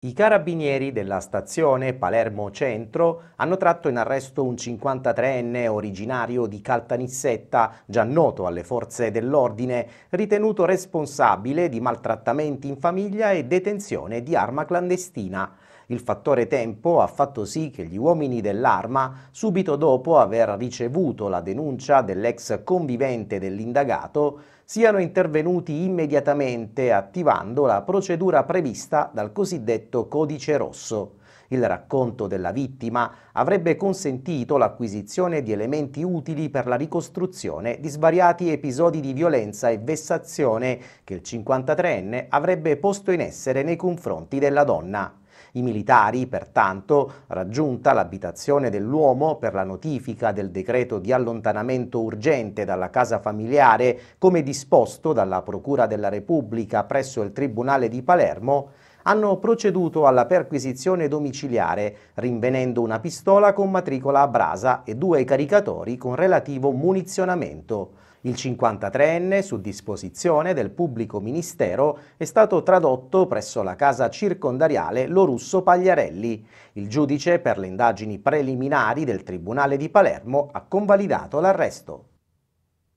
I carabinieri della stazione Palermo Centro hanno tratto in arresto un 53enne originario di Caltanissetta, già noto alle forze dell'ordine, ritenuto responsabile di maltrattamenti in famiglia e detenzione di arma clandestina. Il fattore tempo ha fatto sì che gli uomini dell'arma, subito dopo aver ricevuto la denuncia dell'ex convivente dell'indagato, siano intervenuti immediatamente attivando la procedura prevista dal cosiddetto codice rosso. Il racconto della vittima avrebbe consentito l'acquisizione di elementi utili per la ricostruzione di svariati episodi di violenza e vessazione che il 53enne avrebbe posto in essere nei confronti della donna. I militari, pertanto, raggiunta l'abitazione dell'uomo per la notifica del decreto di allontanamento urgente dalla casa familiare, come disposto dalla Procura della Repubblica presso il Tribunale di Palermo, hanno proceduto alla perquisizione domiciliare, rinvenendo una pistola con matricola a brasa e due caricatori con relativo munizionamento. Il 53enne, su disposizione del pubblico ministero, è stato tradotto presso la casa circondariale Lorusso Pagliarelli. Il giudice per le indagini preliminari del Tribunale di Palermo ha convalidato l'arresto.